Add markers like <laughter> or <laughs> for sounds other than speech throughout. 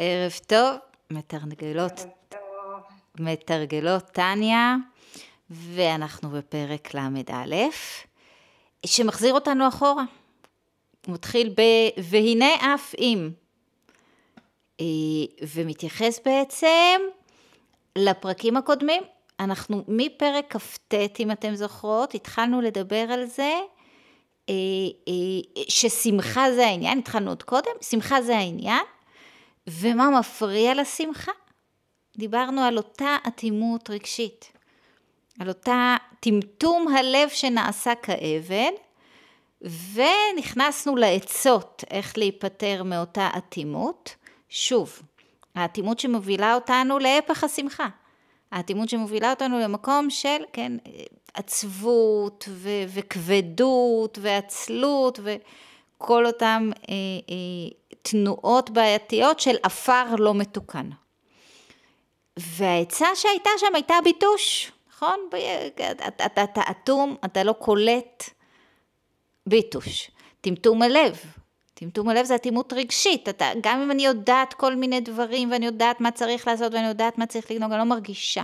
ערב טוב, מתרגלות, מתרגלות טניה, ואנחנו בפרק ל"א, שמחזיר אותנו אחורה. הוא מתחיל ב... והנה אף אם. אה, ומתייחס בעצם לפרקים הקודמים. אנחנו מפרק כ"ט, אם אתם זוכרות, התחלנו לדבר על זה, אה, אה, ששמחה זה העניין, התחלנו עוד קודם, שמחה זה העניין, ומה מפריע לשמחה? דיברנו על אותה אטימות רגשית, על אותה טמטום הלב שנעשה כאבן, ונכנסנו לעצות איך להיפטר מאותה אטימות. שוב, האטימות שמובילה אותנו להפך השמחה. האטימות שמובילה אותנו למקום של, כן, עצבות ו- וכבדות ועצלות ו- כל אותן אה, אה, תנועות בעייתיות של עפר לא מתוקן. והעצה שהייתה שם הייתה ביטוש, נכון? אה, אתה אטום, אתה, אתה לא קולט ביטוש. טמטום הלב. טמטום הלב זה אטימות רגשית. אתה, גם אם אני יודעת כל מיני דברים, ואני יודעת מה צריך לעשות, ואני יודעת מה צריך לגנוג, אני לא מרגישה.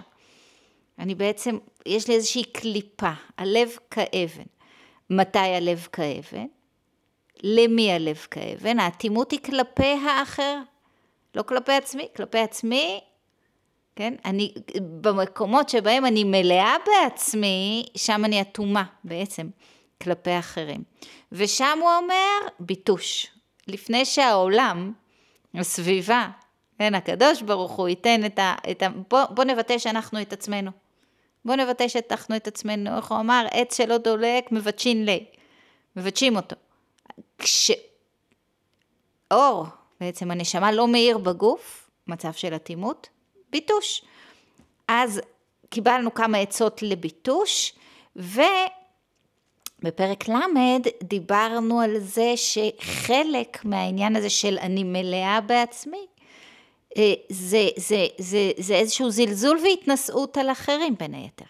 אני בעצם, יש לי איזושהי קליפה, הלב כאבן. מתי הלב כאבן? למי הלב כאב? כאבן? האטימות היא כלפי האחר, לא כלפי עצמי, כלפי עצמי, כן? אני, במקומות שבהם אני מלאה בעצמי, שם אני אטומה בעצם, כלפי אחרים. ושם הוא אומר, ביטוש. לפני שהעולם, הסביבה, כן, הקדוש ברוך הוא ייתן את ה... את ה בוא, בוא נבטא שאנחנו את עצמנו. בוא נבטא שאנחנו את עצמנו. איך הוא אמר? עץ שלא דולק, מבטשין לי. מבטשים אותו. כשאור, בעצם הנשמה לא מאיר בגוף, מצב של אטימות, ביטוש. אז קיבלנו כמה עצות לביטוש, ובפרק ל' דיברנו על זה שחלק מהעניין הזה של אני מלאה בעצמי, זה, אה, זה, זה, זה, זה איזשהו זלזול והתנשאות על אחרים בין היתר.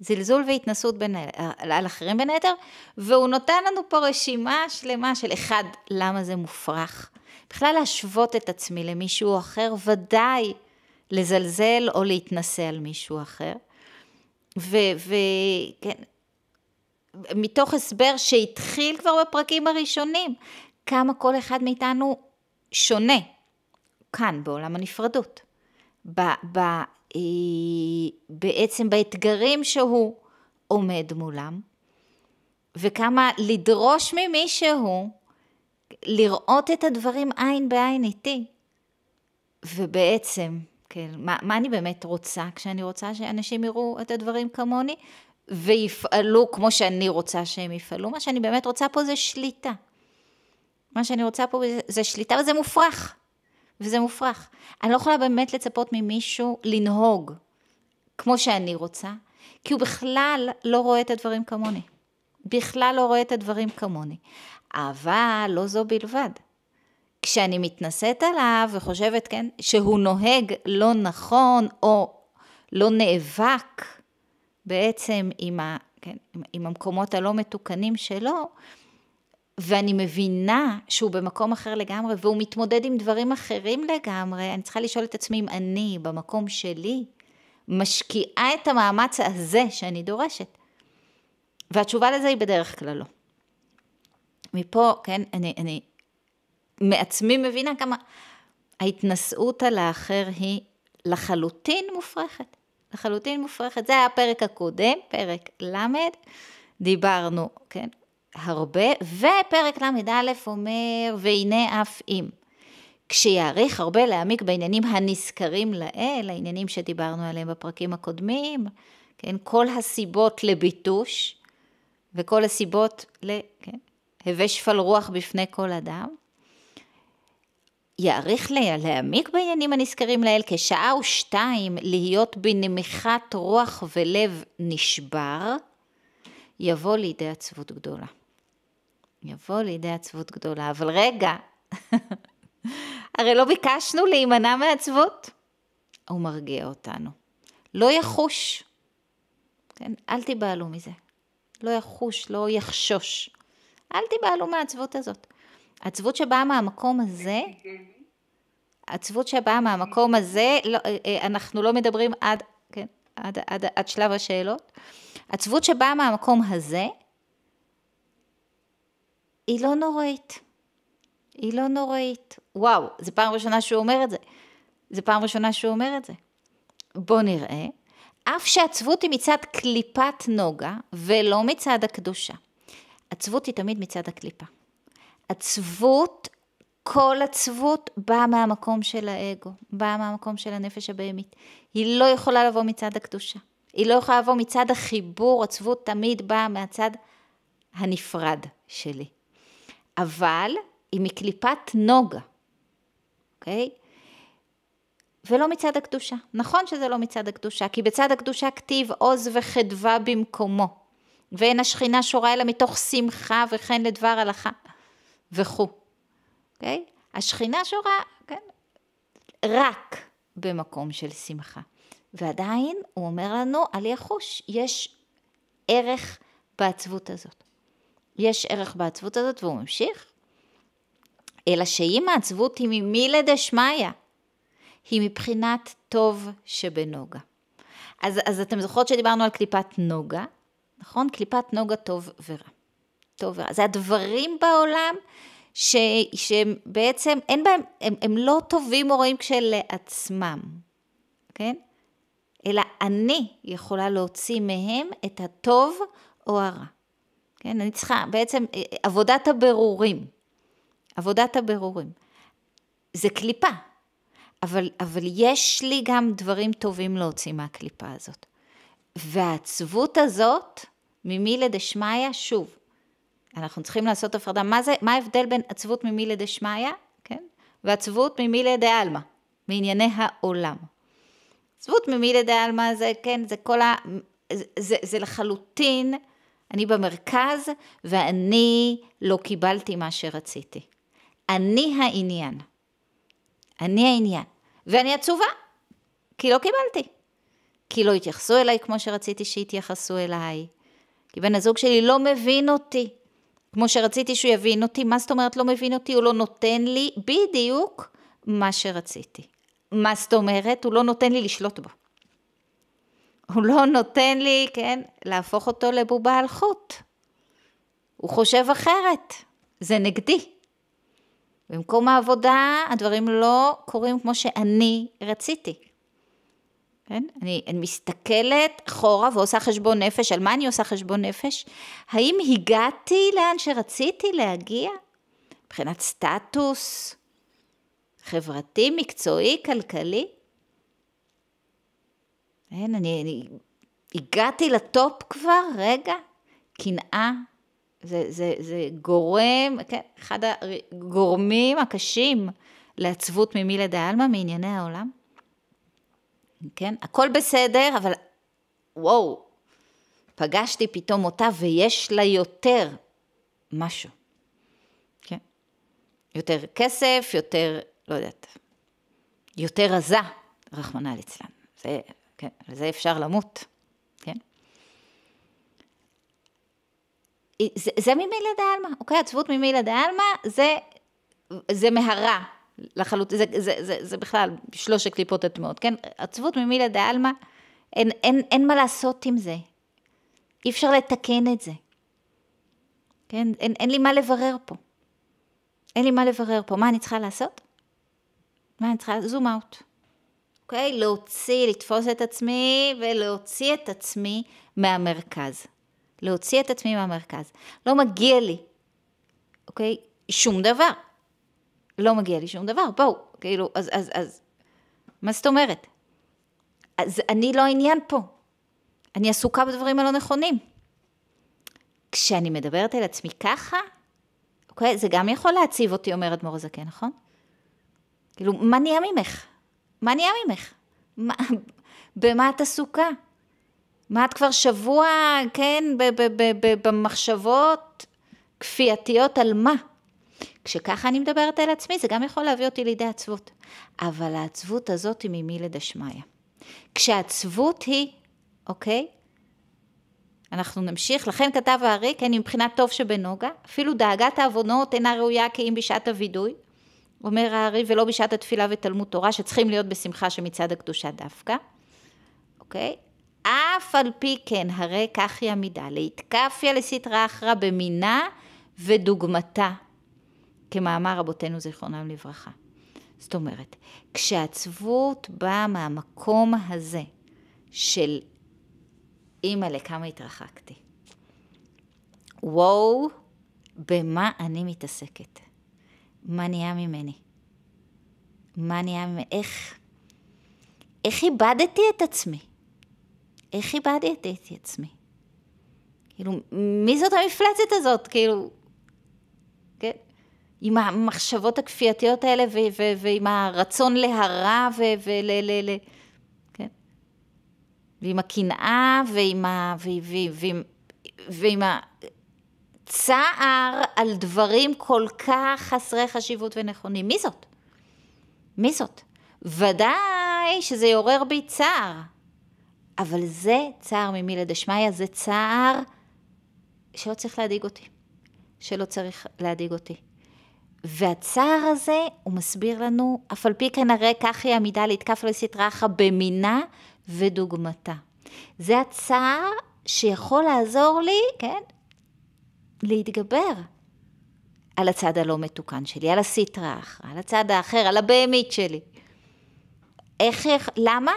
זלזול והתנסות בין, על אה, על אחרים בין היתר, והוא נותן לנו פה רשימה שלמה של אחד, למה זה מופרך. בכלל להשוות את עצמי למישהו אחר, ודאי לזלזל או להתנסה על מישהו אחר. וכן, מתוך הסבר שהתחיל כבר בפרקים הראשונים, כמה כל אחד מאיתנו שונה כאן בעולם הנפרדות. אה, בעצם באתגרים שהוא עומד מולם, וכמה לדרוש ממישהו לראות את הדברים עין בעין איתי. ובעצם, כן, מה, מה אני באמת רוצה כשאני רוצה שאנשים יראו את הדברים כמוני ויפעלו כמו שאני רוצה שהם יפעלו? מה שאני באמת רוצה פה זה שליטה. מה שאני רוצה פה זה, זה שליטה וזה מופרך. וזה מופרך. אני לא יכולה באמת לצפות ממישהו לנהוג כמו שאני רוצה, כי הוא בכלל לא רואה את הדברים כמוני. בכלל לא רואה את הדברים כמוני. אבל לא זו בלבד. כשאני מתנשאת עליו וחושבת, כן, שהוא נוהג לא נכון או לא נאבק בעצם עם, ה, כן, עם, עם המקומות הלא מתוקנים שלו, ואני מבינה שהוא במקום אחר לגמרי, והוא מתמודד עם דברים אחרים לגמרי, אני צריכה לשאול את עצמי אם אני, במקום שלי, משקיעה את המאמץ הזה שאני דורשת. והתשובה לזה היא בדרך כלל לא. מפה, כן, אני, אני מעצמי מבינה כמה ההתנשאות על האחר היא לחלוטין מופרכת. לחלוטין מופרכת. זה היה הפרק הקודם, פרק ל', דיברנו, כן, הרבה, ופרק ל"א אומר, והנה אף אם. כשיעריך הרבה להעמיק בעניינים הנזכרים לאל, העניינים שדיברנו עליהם בפרקים הקודמים, כן, כל הסיבות לביטוש וכל הסיבות ל... כן, הווה שפל רוח בפני כל אדם. יעריך לה, להעמיק בעניינים הנזכרים לאל כשעה או שתיים להיות בנמיכת רוח ולב נשבר, יבוא לידי עצבות גדולה. יבוא לידי עצבות גדולה. אבל רגע, <laughs> הרי לא ביקשנו להימנע מעצבות. הוא מרגיע אותנו. לא יחוש. כן, אל תיבהלו מזה. לא יחוש, לא יחשוש. אל תיבהלו מהעצבות הזאת. עצבות שבאה מהמקום הזה, עצבות שבאה מהמקום הזה, לא, אה, אה, אנחנו לא מדברים עד, כן, עד, עד, עד שלב השאלות. עצבות שבאה מהמקום הזה, היא לא נוראית. היא לא נוראית. וואו, זו פעם ראשונה שהוא אומר את זה. זו פעם ראשונה שהוא אומר את זה. בוא נראה. אף שעצבות היא מצד קליפת נוגה ולא מצד הקדושה. עצבות היא תמיד מצד הקליפה. עצבות, כל עצבות באה מהמקום של האגו, באה מהמקום של הנפש הבהמית. היא לא יכולה לבוא מצד הקדושה. היא לא יכולה לבוא מצד החיבור, עצבות תמיד באה מהצד הנפרד שלי. אבל היא מקליפת נוגה, אוקיי? ולא מצד הקדושה. נכון שזה לא מצד הקדושה, כי בצד הקדושה כתיב עוז וחדווה במקומו, ואין השכינה שורה אלא מתוך שמחה וכן לדבר הלכה, וכו', אוקיי? השכינה שורה, כן, רק במקום של שמחה. ועדיין, הוא אומר לנו, אל יחוש, יש ערך בעצבות הזאת. יש ערך בעצבות הזאת והוא ממשיך. אלא שאם העצבות היא ממילא דשמיא, היא מבחינת טוב שבנוגה. אז, אז אתם זוכרות שדיברנו על קליפת נוגה, נכון? קליפת נוגה טוב ורע. טוב ורע. זה הדברים בעולם ש, שהם בעצם, אין בהם, הם, הם לא טובים או רעים כשלעצמם, כן? אלא אני יכולה להוציא מהם את הטוב או הרע. כן, אני צריכה, בעצם, אה, אה, עבודת הבירורים. עבודת הבירורים. זה קליפה, אבל, אבל יש לי גם דברים טובים להוציא מהקליפה הזאת. והעצבות הזאת, ממי לדשמיא, שוב, אנחנו צריכים לעשות הפרדה. מה, זה, מה ההבדל בין עצבות ממי לדשמיא, כן? ועצבות ממילא דעלמא, מענייני העולם. עצבות ממילא דעלמא זה, כן, זה כל ה... זה, זה, זה לחלוטין אני במרכז ואני לא קיבלתי מה שרציתי. אני העניין. אני העניין. ואני עצובה, כי לא קיבלתי. כי לא התייחסו אליי כמו שרציתי שיתייחסו אליי. כי בן הזוג שלי לא מבין אותי. כמו שרציתי שהוא יבין אותי, מה זאת אומרת לא מבין אותי? הוא לא נותן לי בדיוק מה שרציתי. מה זאת אומרת? הוא לא נותן לי לשלוט בו. הוא לא נותן לי, כן, להפוך אותו לבובה על חוט. הוא חושב אחרת, זה נגדי. במקום העבודה הדברים לא קורים כמו שאני רציתי. כן? אני, אני מסתכלת אחורה ועושה חשבון נפש, על מה אני עושה חשבון נפש? האם הגעתי לאן שרציתי להגיע? מבחינת סטטוס, חברתי, מקצועי, כלכלי? אין, כן, אני, אני הגעתי לטופ כבר, רגע, קנאה. זה, זה, זה גורם, כן, אחד הגורמים הקשים לעצבות ממי דעלמא, מענייני העולם. כן, הכל בסדר, אבל וואו, פגשתי פתאום אותה ויש לה יותר משהו. כן. יותר כסף, יותר, לא יודעת, יותר רזה, רחמנא ליצלן. זה כן, על זה אפשר למות, כן? זה, זה ממילא דעלמא, אוקיי? עצבות ממילא דעלמא זה, זה מהרע לחלוטין, זה, זה, זה, זה בכלל שלוש הקליפות הטמעות, כן? עצבות ממילא דעלמא, אין, אין, אין מה לעשות עם זה. אי אפשר לתקן את זה. כן? אין, אין לי מה לברר פה. אין לי מה לברר פה. מה אני צריכה לעשות? מה אני צריכה? זום אאוט. אוקיי? להוציא, לתפוס את עצמי ולהוציא את עצמי מהמרכז. להוציא את עצמי מהמרכז. לא מגיע לי, אוקיי? שום דבר. לא מגיע לי שום דבר, בואו, כאילו, אז, אז, אז, מה זאת אומרת? אז אני לא העניין פה. אני עסוקה בדברים הלא נכונים. כשאני מדברת אל עצמי ככה, אוקיי, זה גם יכול להציב אותי, אומרת מור הזקן, נכון? כאילו, מה נהיה ממך? מה נהיה ממך? במה את עסוקה? מה את כבר שבוע, כן, במחשבות כפייתיות על מה? כשככה אני מדברת על עצמי, זה גם יכול להביא אותי לידי עצבות. אבל העצבות הזאת היא ממילד השמיא. כשהעצבות היא, אוקיי? אנחנו נמשיך, לכן כתב הארי, כן, מבחינת טוב שבנוגה, אפילו דאגת העוונות אינה ראויה כי אם בשעת הווידוי, אומר הארי, ולא בשעת התפילה ותלמוד תורה, שצריכים להיות בשמחה שמצד הקדושה דווקא, אוקיי? אף על פי כן, הרי כך היא עמידה, להתקפיה לסטרא אחרא במינה ודוגמתה, כמאמר רבותינו זיכרונם לברכה. זאת אומרת, כשהעצבות באה מהמקום הזה של אימא לכמה התרחקתי. וואו, במה אני מתעסקת? מה נהיה ממני? מה נהיה ממני? איך... איך איבדתי את עצמי? איך איבדתי את עצמי? כאילו, מי זאת המפלצת הזאת? כאילו, כן? עם המחשבות הכפייתיות האלה ו- ו- ועם הרצון להרע ו... ול- ל- ל- כן? ועם הקנאה ועם ה... ועם... ועם... ועם ה... צער על דברים כל כך חסרי חשיבות ונכונים. מי זאת? מי זאת? ודאי שזה יעורר בי צער, אבל זה צער ממילא דשמיא, זה צער שלא צריך להדאיג אותי, שלא צריך להדאיג אותי. והצער הזה, הוא מסביר לנו, אף על פי כנראה כן כך היא עמידה להתקף לתקף לסטראחה במינה ודוגמתה. זה הצער שיכול לעזור לי, כן, להתגבר על הצד הלא מתוקן שלי, על הסטרח, על הצד האחר, על הבהמית שלי. איך, איך, למה?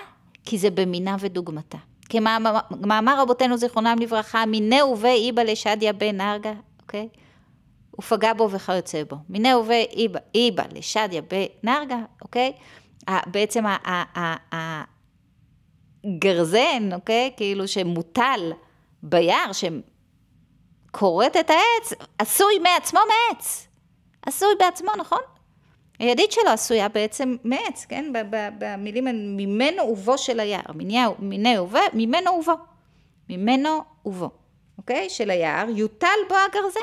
כי זה במינה ודוגמתה. כמאמר רבותינו זיכרונם לברכה, מינהו ואיבא לשדיה בן ארגה, אוקיי? הוא פגע בו וכיוצא בו. מינהו ואיבא, איבא לשדיה בן ארגה, אוקיי? בעצם הגרזן, אוקיי? כאילו שמוטל ביער, כורת את העץ, עשוי מעצמו מעץ. עשוי בעצמו, נכון? הידית שלו עשויה בעצם מעץ, כן? במילים ממנו ובו של היער, מיני ובו, ממנו ובו. ממנו ובו, אוקיי? של היער, יוטל בו הגרזן.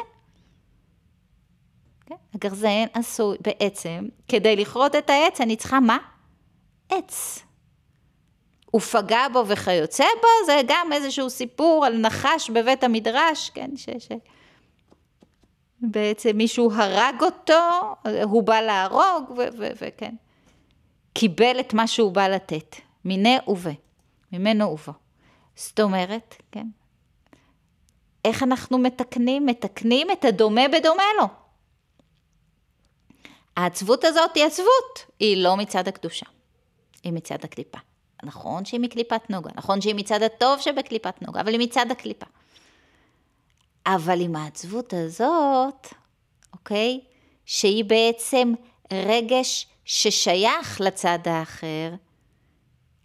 כן? הגרזן עשוי בעצם, כדי לכרות את העץ אני צריכה מה? עץ. הוא פגע בו וכיוצא בו, זה גם איזשהו סיפור על נחש בבית המדרש, כן, ש... ש... בעצם מישהו הרג אותו, הוא בא להרוג, וכן. קיבל את מה שהוא בא לתת, מיני ובה, ממנו ובו. זאת אומרת, כן, איך אנחנו מתקנים? מתקנים את הדומה בדומה לו. העצבות הזאת היא עצבות, היא לא מצד הקדושה, היא מצד הקליפה. נכון שהיא מקליפת נוגה, נכון שהיא מצד הטוב שבקליפת נוגה, אבל היא מצד הקליפה. אבל עם העצבות הזאת, אוקיי? שהיא בעצם רגש ששייך לצד האחר,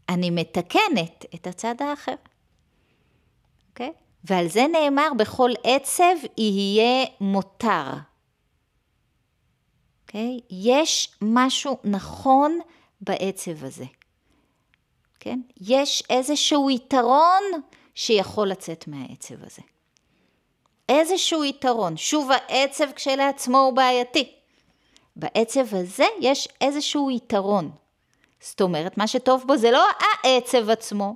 אני מתקנת את הצד האחר. אוקיי? ועל זה נאמר, בכל עצב יהיה מותר. אוקיי? יש משהו נכון בעצב הזה. כן? יש איזשהו יתרון שיכול לצאת מהעצב הזה. איזשהו יתרון. שוב, העצב כשלעצמו הוא בעייתי. בעצב הזה יש איזשהו יתרון. זאת אומרת, מה שטוב בו זה לא העצב עצמו,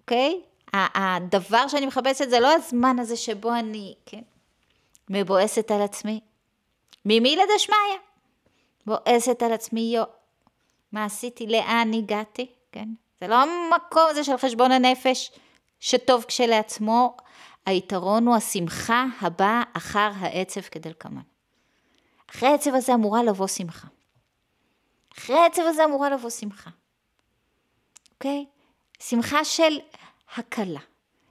אוקיי? הדבר שאני מחפשת זה לא הזמן הזה שבו אני, כן, מבואסת על עצמי. ממי לדשמיא? בואסת על עצמי, יו, מה עשיתי, לאן הגעתי, כן? זה לא המקום הזה של חשבון הנפש, שטוב כשלעצמו, היתרון הוא השמחה הבאה אחר העצב כדלקמן. אחרי העצב הזה אמורה לבוא שמחה. אחרי העצב הזה אמורה לבוא שמחה. אוקיי? שמחה של הקלה.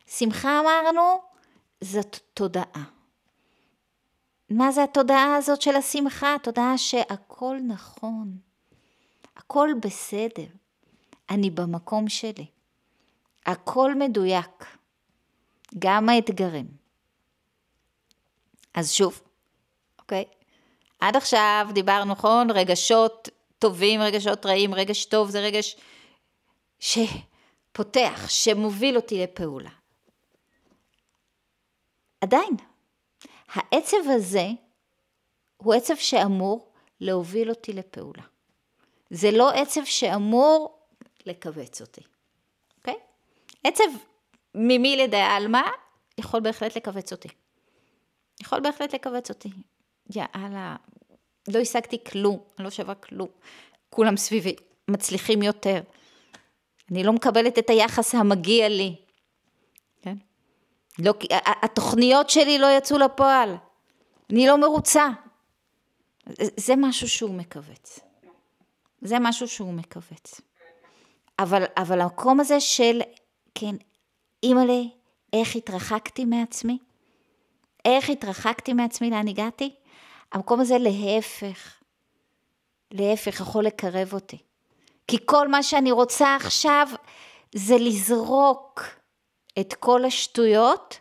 שמחה אמרנו, זאת תודעה. מה זה התודעה הזאת של השמחה? התודעה שהכל נכון, הכל בסדר. אני במקום שלי. הכל מדויק, גם האתגרים. אז שוב, אוקיי? עד עכשיו דיברנו, נכון? רגשות טובים, רגשות רעים, רגש טוב זה רגש שפותח, שמוביל אותי לפעולה. עדיין, העצב הזה הוא עצב שאמור להוביל אותי לפעולה. זה לא עצב שאמור לכווץ אותי, אוקיי? Okay? עצב ממי לדעלמא יכול בהחלט לכווץ אותי. יכול בהחלט לכווץ אותי. יאללה, לא השגתי כלום, אני לא שווה כלום. כולם סביבי מצליחים יותר. אני לא מקבלת את היחס המגיע לי. כן? לא, התוכניות שלי לא יצאו לפועל. אני לא מרוצה. זה משהו שהוא מכווץ. זה משהו שהוא מכווץ. אבל, אבל המקום הזה של, כן, אימא'לה, איך התרחקתי מעצמי? איך התרחקתי מעצמי, לאן הגעתי? המקום הזה להפך, להפך, יכול לקרב אותי. כי כל מה שאני רוצה עכשיו זה לזרוק את כל השטויות,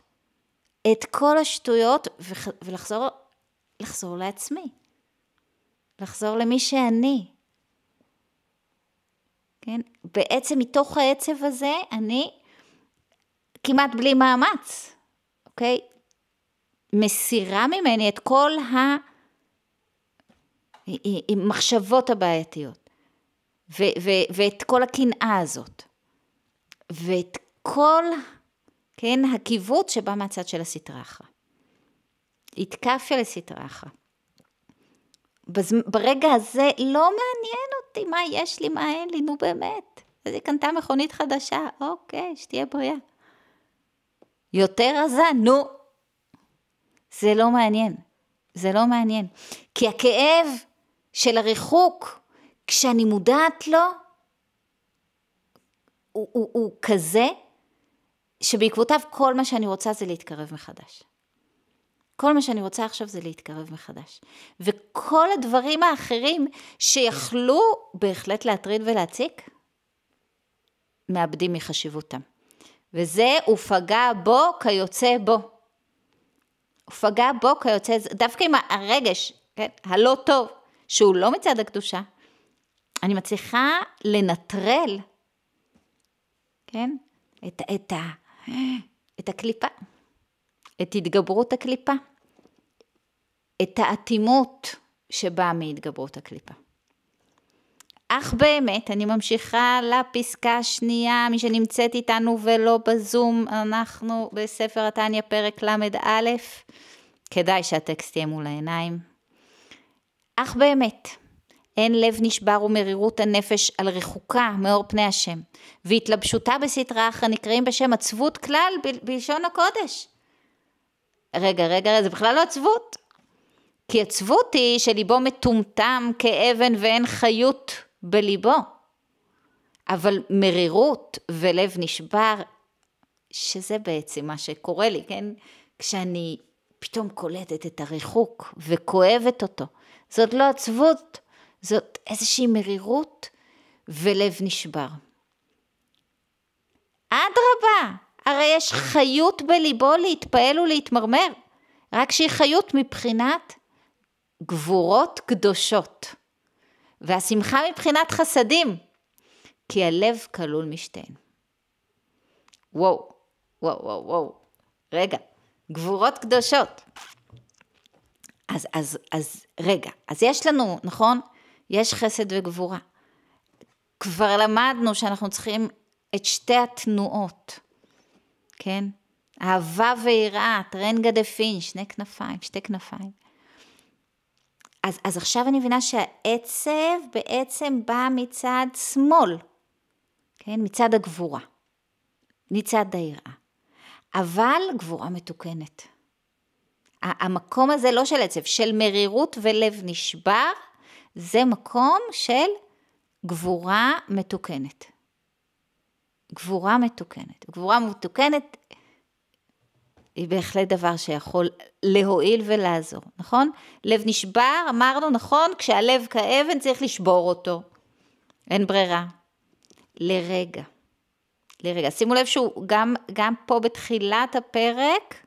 את כל השטויות, ולחזור לחזור לעצמי. לחזור למי שאני. כן? בעצם מתוך העצב הזה, אני כמעט בלי מאמץ, אוקיי? מסירה ממני את כל המחשבות הבעייתיות, ו- ו- ואת כל הקנאה הזאת, ואת כל, כן, הקיווץ שבא מהצד של הסטרה אחרא. התקפיה לסטרה אחרא. בז... ברגע הזה לא מעניין אותי מה יש לי, מה אין לי, נו באמת. אז היא קנתה מכונית חדשה, אוקיי, שתהיה בריאה. יותר רזה, נו. זה לא מעניין. זה לא מעניין. כי הכאב של הריחוק, כשאני מודעת לו, הוא, הוא, הוא כזה שבעקבותיו כל מה שאני רוצה זה להתקרב מחדש. כל מה שאני רוצה עכשיו זה להתקרב מחדש. וכל הדברים האחרים שיכלו בהחלט להטריד ולהציק, מאבדים מחשיבותם. וזה, הוא פגע בו כיוצא בו. הוא פגע בו כיוצא, דווקא עם הרגש, כן, הלא טוב, שהוא לא מצד הקדושה, אני מצליחה לנטרל, כן, את, את, את, את הקליפה. את התגברות הקליפה, את האטימות שבאה מהתגברות הקליפה. אך באמת, אני ממשיכה לפסקה השנייה, מי שנמצאת איתנו ולא בזום, אנחנו בספר התניא פרק ל"א, כדאי שהטקסט יהיה מול העיניים. אך באמת, אין לב נשבר ומרירות הנפש על רחוקה מאור פני השם, והתלבשותה בסתרה אחר נקראים בשם עצבות כלל ב- בלשון הקודש. רגע, רגע, זה בכלל לא עצבות. כי עצבות היא שליבו מטומטם כאבן ואין חיות בליבו. אבל מרירות ולב נשבר, שזה בעצם מה שקורה לי, כן? כשאני פתאום קולטת את הריחוק וכואבת אותו. זאת לא עצבות, זאת איזושהי מרירות ולב נשבר. אדרבה, הרי יש חיות בליבו להתפעל ולהתמרמר, רק שהיא חיות מבחינת גבורות קדושות, והשמחה מבחינת חסדים, כי הלב כלול משתיהן. וואו, וואו, וואו, וואו, רגע, גבורות קדושות. אז, אז, אז רגע, אז יש לנו, נכון? יש חסד וגבורה. כבר למדנו שאנחנו צריכים את שתי התנועות. כן? אהבה ויראה, טרנגה דה פין, שני כנפיים, שתי כנפיים. אז, אז עכשיו אני מבינה שהעצב בעצם בא מצד שמאל, כן? מצד הגבורה, מצד היראה. אבל גבורה מתוקנת. המקום הזה לא של עצב, של מרירות ולב נשבר, זה מקום של גבורה מתוקנת. גבורה מתוקנת. גבורה מתוקנת היא בהחלט דבר שיכול להועיל ולעזור, נכון? לב נשבר, אמרנו, נכון, כשהלב כאבן צריך לשבור אותו. אין ברירה. לרגע. לרגע. שימו לב שהוא גם, גם פה בתחילת הפרק,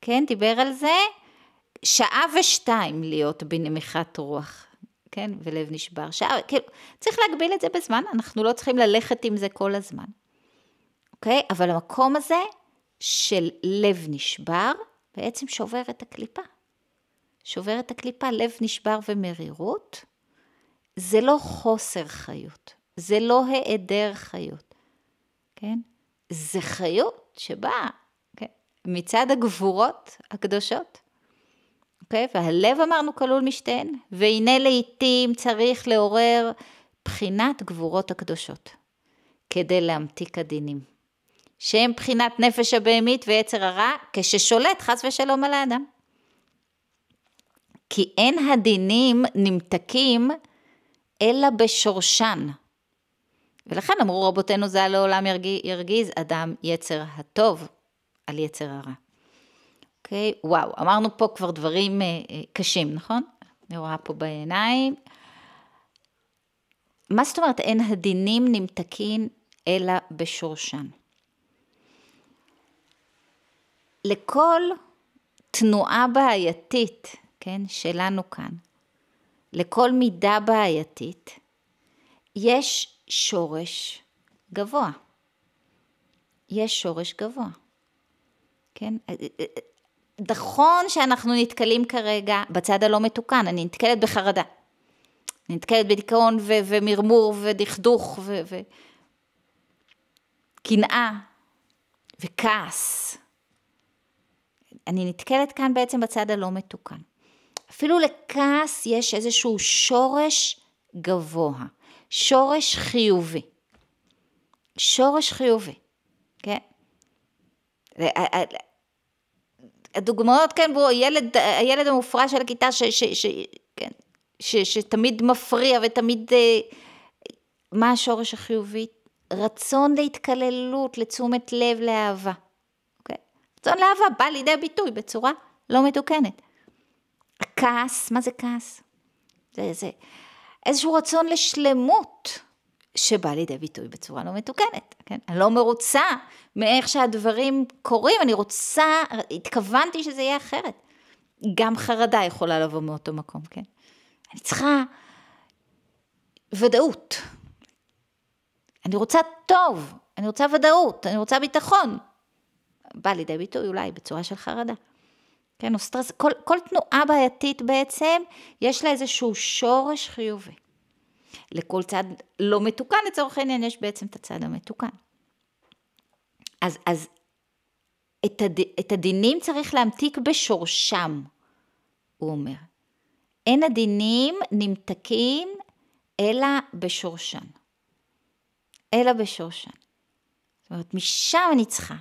כן, דיבר על זה, שעה ושתיים להיות בנמיכת רוח. כן, ולב נשבר, שעה, כאילו, צריך להגביל את זה בזמן, אנחנו לא צריכים ללכת עם זה כל הזמן, אוקיי? אבל המקום הזה של לב נשבר, בעצם שובר את הקליפה. שובר את הקליפה, לב נשבר ומרירות, זה לא חוסר חיות, זה לא היעדר חיות, כן? זה חיות שבאה כן? מצד הגבורות הקדושות, Okay? והלב אמרנו כלול משתיהן, והנה לעתים צריך לעורר בחינת גבורות הקדושות, כדי להמתיק הדינים, שהם בחינת נפש הבהמית ויצר הרע, כששולט חס ושלום על האדם. כי אין הדינים נמתקים אלא בשורשן. ולכן אמרו רבותינו ז"ל לעולם ירגיז אדם יצר הטוב על יצר הרע. אוקיי, וואו, אמרנו פה כבר דברים אה, אה, קשים, נכון? אני רואה פה בעיניים. מה זאת אומרת אין הדינים נמתקין אלא בשורשן? לכל תנועה בעייתית, כן, שלנו כאן, לכל מידה בעייתית, יש שורש גבוה. יש שורש גבוה. כן? אה, נכון שאנחנו נתקלים כרגע בצד הלא מתוקן, אני נתקלת בחרדה. אני נתקלת בדיכאון ו- ומרמור ודכדוך וקנאה ו- וכעס. אני נתקלת כאן בעצם בצד הלא מתוקן. אפילו לכעס יש איזשהו שורש גבוה, שורש חיובי. שורש חיובי, כן? הדוגמאות, כן, בואו, הילד, הילד המופרע של הכיתה ש, ש, ש, כן, ש, שתמיד מפריע ותמיד... אה, מה השורש החיובי? רצון להתקללות, לתשומת לב, לאהבה. אוקיי? רצון לאהבה בא לידי ביטוי בצורה לא מתוקנת. הכעס, מה זה כעס? זה, זה איזשהו רצון לשלמות. שבא לידי ביטוי בצורה לא מתוקנת, כן? אני לא מרוצה מאיך שהדברים קורים, אני רוצה, התכוונתי שזה יהיה אחרת. גם חרדה יכולה לבוא מאותו מקום, כן? אני צריכה ודאות. אני רוצה טוב, אני רוצה ודאות, אני רוצה ביטחון. בא לידי ביטוי אולי בצורה של חרדה. כן, או סטרס, כל, כל תנועה בעייתית בעצם, יש לה איזשהו שורש חיובי. לכל צד לא מתוקן, לצורך העניין, יש בעצם את הצד המתוקן. אז, אז את, הד, את הדינים צריך להמתיק בשורשם, הוא אומר. אין הדינים נמתקים אלא בשורשן. אלא בשורשן. זאת אומרת, משם אני צריכה,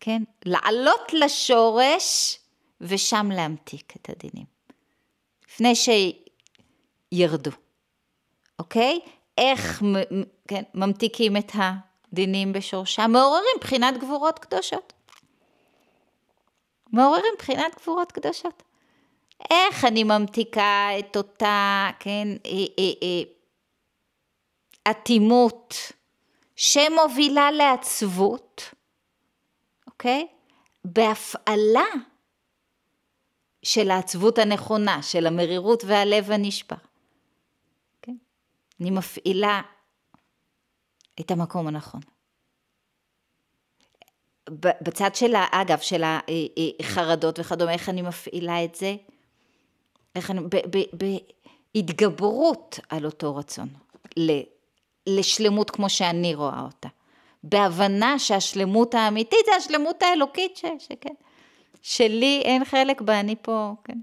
כן? לעלות לשורש ושם להמתיק את הדינים. לפני שירדו. אוקיי? איך כן. כן, ממתיקים את הדינים בשורשם, מעוררים בחינת גבורות קדושות. מעוררים בחינת גבורות קדושות. איך אני ממתיקה את אותה, כן, אה, אה, אה, אטימות שמובילה לעצבות, אוקיי? בהפעלה של העצבות הנכונה, של המרירות והלב הנשבר. אני מפעילה את המקום הנכון. בצד של, אגב, של החרדות אה, אה, וכדומה, איך אני מפעילה את זה? איך אני, בהתגברות על אותו רצון, ל, לשלמות כמו שאני רואה אותה. בהבנה שהשלמות האמיתית זה השלמות האלוקית ש, שכן. שלי אין חלק בה, אני פה, כן.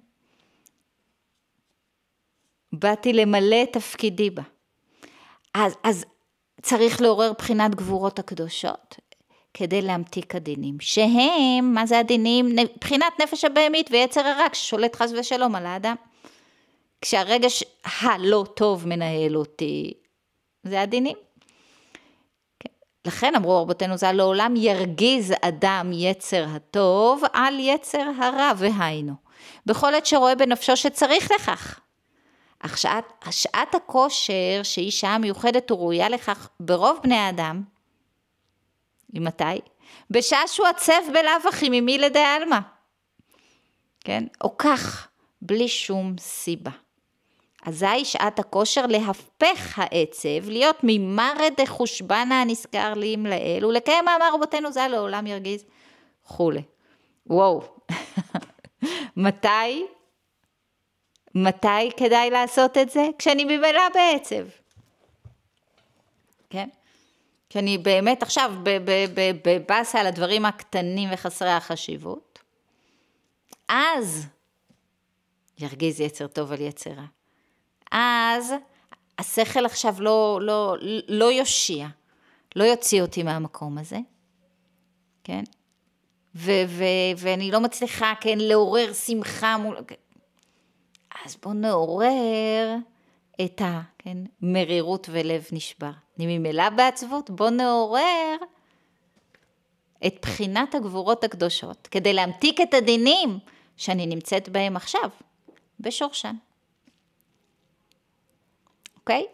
באתי למלא את תפקידי בה. אז, אז צריך לעורר בחינת גבורות הקדושות, כדי להמתיק הדינים, שהם, מה זה הדינים? בחינת נפש הבהמית ויצר הרע ששולט חס ושלום על האדם. כשהרגש הלא טוב מנהל אותי, זה הדינים. כן. לכן אמרו רבותינו ז"ל, לעולם ירגיז אדם יצר הטוב על יצר הרע, והיינו. בכל עת שרואה בנפשו שצריך לכך. אך שעת, שעת הכושר, שהיא שעה מיוחדת וראויה לכך ברוב בני האדם, היא מתי? בשעה שהוא עצב בלאו הכי ממי לדי עלמא. כן? או כך, בלי שום סיבה. אזי שעת הכושר להפך העצב, להיות ממרד דחושבנה הנזכר לי אם לאל, ולקיים מאמר רבותינו זה לעולם ירגיז, כולי. וואו. <laughs> מתי מתי כדאי לעשות את זה? כשאני ממילא בעצב. כן? כשאני באמת עכשיו בבאסה על הדברים הקטנים וחסרי החשיבות, אז ירגיז יצר טוב על יצר רע. אז השכל עכשיו לא, לא, לא יושיע, לא יוציא אותי מהמקום הזה, כן? ו- ו- ואני לא מצליחה, כן, לעורר שמחה מול... אז בואו נעורר את המרירות כן, ולב נשבר. אני ממילא בעצבות, בואו נעורר את בחינת הגבורות הקדושות, כדי להמתיק את הדינים שאני נמצאת בהם עכשיו, בשורשן. אוקיי?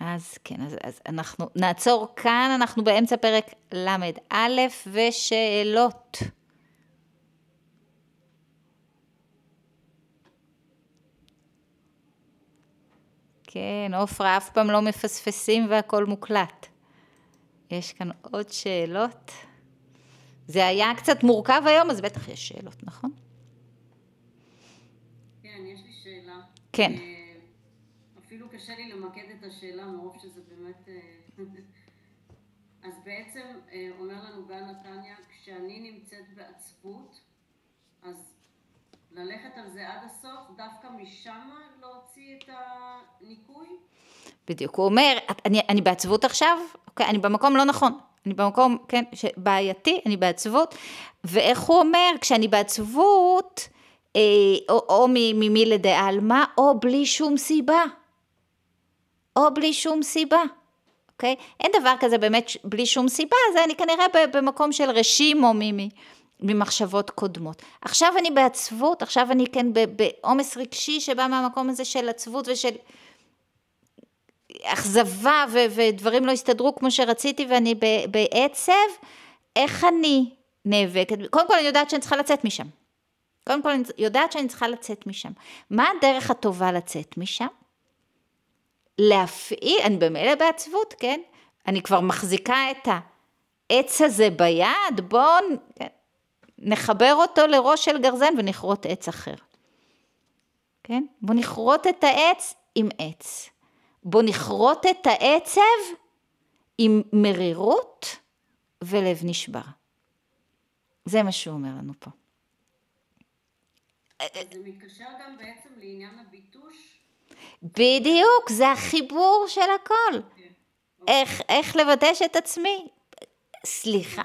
אז כן, אז, אז אנחנו נעצור כאן, אנחנו באמצע פרק ל"א ושאלות. כן, עופרה, אף פעם לא מפספסים והכל מוקלט. יש כאן עוד שאלות? זה היה קצת מורכב היום, אז בטח יש שאלות, נכון? כן, יש לי שאלה. כן. אה, אפילו קשה לי למקד את השאלה מרוב שזה באמת... אה, <laughs> אז בעצם אה, אומר לנו גל נתניה, כשאני נמצאת בעצבות, אז ללכת על זה עד הסוף, דווקא משם להוציא את הניקוי? בדיוק, הוא אומר, אני, אני בעצבות עכשיו, אוקיי, אני במקום לא נכון. אני במקום, כן, בעייתי, אני בעצבות. ואיך הוא אומר, כשאני בעצבות, אה, או, או ממי לדעלמא, או בלי שום סיבה. או בלי שום סיבה. אוקיי? אין דבר כזה באמת בלי שום סיבה, זה אני כנראה במקום של רשימו מימי. ממחשבות קודמות. עכשיו אני בעצבות, עכשיו אני כן בעומס רגשי שבא מהמקום הזה של עצבות ושל אכזבה ו- ודברים לא הסתדרו כמו שרציתי ואני בעצב, איך אני נאבקת? קודם כל אני יודעת שאני צריכה לצאת משם. קודם כל אני יודעת שאני צריכה לצאת משם. מה הדרך הטובה לצאת משם? להפעיל, אני במילא בעצבות, כן? אני כבר מחזיקה את העץ הזה ביד, בואו... כן? נחבר אותו לראש של גרזן ונכרות עץ אחר. כן? בוא נכרות את העץ עם עץ. בוא נכרות את העצב עם מרירות ולב נשבר. זה מה שהוא אומר לנו פה. זה מתקשר גם בעצם לעניין הביטוש? בדיוק, זה החיבור של הכל. כן. איך, איך לבדש את עצמי? סליחה.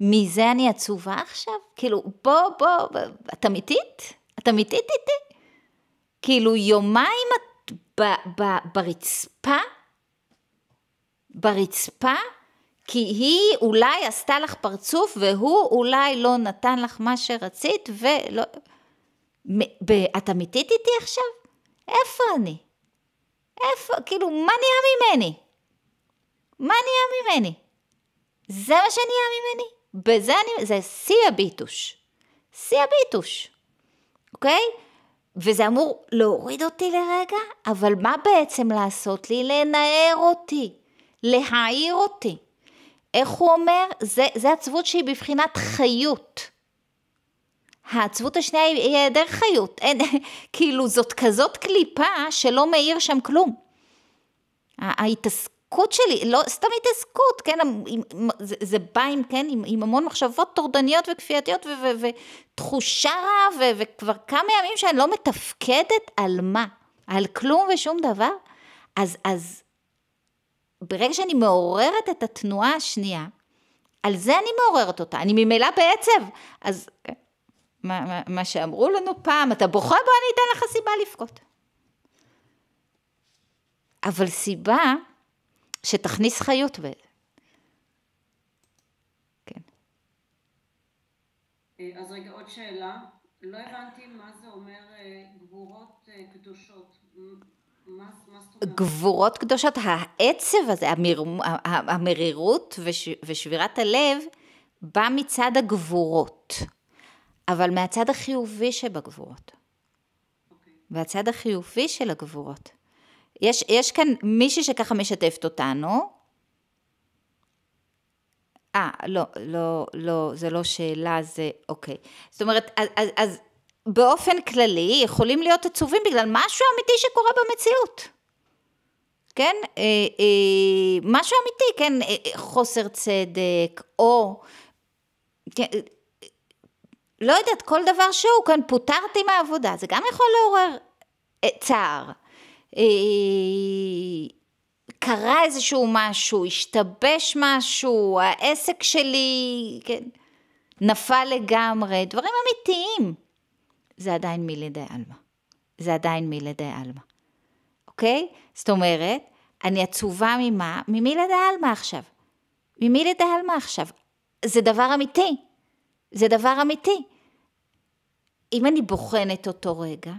מזה אני עצובה עכשיו? כאילו, בוא, בוא, בוא את אמיתית? את אמיתית איתי? כאילו, יומיים את ב, ב, ברצפה? ברצפה? כי היא אולי עשתה לך פרצוף והוא אולי לא נתן לך מה שרצית ולא... ב, את אמיתית איתי עכשיו? איפה אני? איפה, כאילו, מה נהיה ממני? מה נהיה ממני? זה מה שנהיה ממני? בזה אני, זה שיא הביטוש. שיא הביטוש, אוקיי? וזה אמור להוריד אותי לרגע, אבל מה בעצם לעשות לי? לנער אותי, להעיר אותי. איך הוא אומר? זה, זה עצבות שהיא בבחינת חיות. העצבות השנייה היא היעדר חיות. אין, <laughs> כאילו, זאת כזאת קליפה שלא מאיר שם כלום. ההתעסקות. ההתעסקות שלי, לא סתם התעסקות, כן, עם, עם, זה, זה בא עם, כן, עם, עם המון מחשבות טורדניות וכפייתיות ותחושה רעה, וכבר כמה ימים שאני לא מתפקדת על מה? על כלום ושום דבר? אז, אז ברגע שאני מעוררת את התנועה השנייה, על זה אני מעוררת אותה, אני ממילא בעצב, אז כן, מה, מה, מה שאמרו לנו פעם, אתה בוכה בו, אני אתן לך סיבה לבכות. אבל סיבה שתכניס חיות ו... כן. אה, אז רגע, עוד שאלה. לא הבנתי מה זה אומר אה, גבורות אה, קדושות. גבורות קדושות, העצב הזה, המיר, המרירות וש... ושבירת הלב, בא מצד הגבורות, אבל מהצד החיובי שבגבורות. Okay. אוקיי. והצד החיובי של הגבורות. יש, יש כאן מישהי שככה משתפת אותנו. אה, לא, לא, לא, זה לא שאלה, זה, אוקיי. זאת אומרת, אז, אז, אז באופן כללי, יכולים להיות עצובים בגלל משהו אמיתי שקורה במציאות. כן? אה, אה, משהו אמיתי, כן? אה, אה חוסר צדק, או... כן, אה, לא יודעת, כל דבר שהוא, כן, פוטרתי מהעבודה, זה גם יכול לעורר אה, צער. אה, קרה איזשהו משהו, השתבש משהו, העסק שלי כן, נפל לגמרי, דברים אמיתיים. זה עדיין מלידי עלמא. זה עדיין מלידי עלמא, אוקיי? זאת אומרת, אני עצובה ממה? ממי לידי עלמא עכשיו. ממי לידי עלמא עכשיו. זה דבר אמיתי. זה דבר אמיתי. אם אני בוחנת אותו רגע,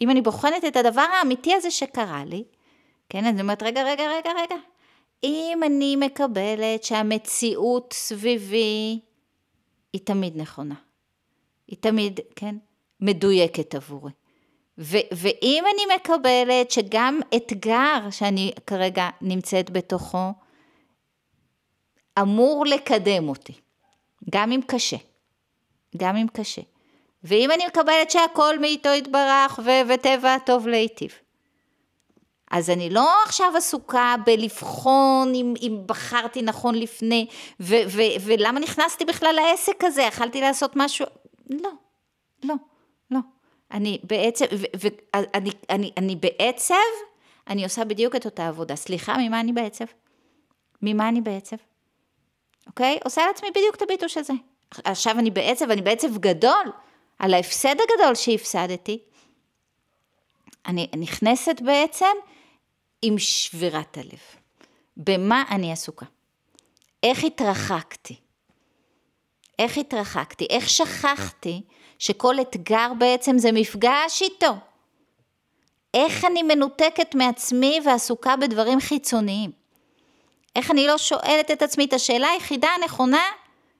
אם אני בוחנת את הדבר האמיתי הזה שקרה לי, כן, אני אומרת, רגע, רגע, רגע, רגע. אם אני מקבלת שהמציאות סביבי היא תמיד נכונה, היא תמיד, כן, מדויקת עבורי. ו- ואם אני מקבלת שגם אתגר שאני כרגע נמצאת בתוכו, אמור לקדם אותי, גם אם קשה, גם אם קשה. ואם אני מקבלת שהכל מאיתו יתברך ו- וטבע הטוב להיטיב. אז אני לא עכשיו עסוקה בלבחון אם, אם בחרתי נכון לפני, ו- ו- ולמה נכנסתי בכלל לעסק הזה, יכלתי לעשות משהו, לא, לא, לא. אני בעצם, ו- ו- אני, אני, אני בעצב, אני עושה בדיוק את אותה עבודה. סליחה, ממה אני בעצב? ממה אני בעצב? אוקיי? עושה לעצמי בדיוק את הביטוש הזה. עכשיו אני בעצב, אני בעצב גדול. על ההפסד הגדול שהפסדתי, אני נכנסת בעצם עם שבירת הלב. במה אני עסוקה? איך התרחקתי? איך התרחקתי? איך שכחתי שכל אתגר בעצם זה מפגש איתו? איך אני מנותקת מעצמי ועסוקה בדברים חיצוניים? איך אני לא שואלת את עצמי את השאלה היחידה הנכונה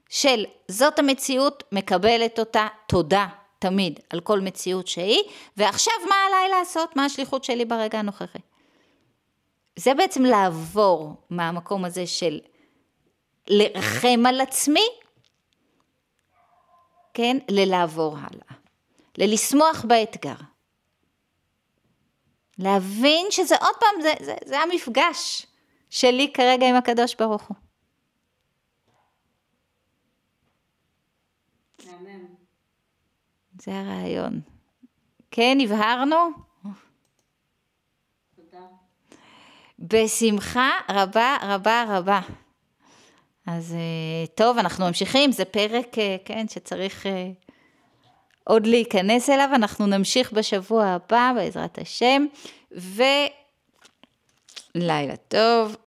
של זאת המציאות, מקבלת אותה, תודה תמיד על כל מציאות שהיא, ועכשיו מה עליי לעשות, מה השליחות שלי ברגע הנוכחי. זה בעצם לעבור מהמקום הזה של לרחם על עצמי, כן, ללעבור הלאה, ללשמוח באתגר. להבין שזה עוד פעם, זה, זה, זה המפגש שלי כרגע עם הקדוש ברוך הוא. זה הרעיון. כן, הבהרנו? בשמחה רבה רבה רבה. אז אה, טוב, אנחנו ממשיכים, זה פרק, אה, כן, שצריך אה, עוד להיכנס אליו, אנחנו נמשיך בשבוע הבא, בעזרת השם, ולילה טוב.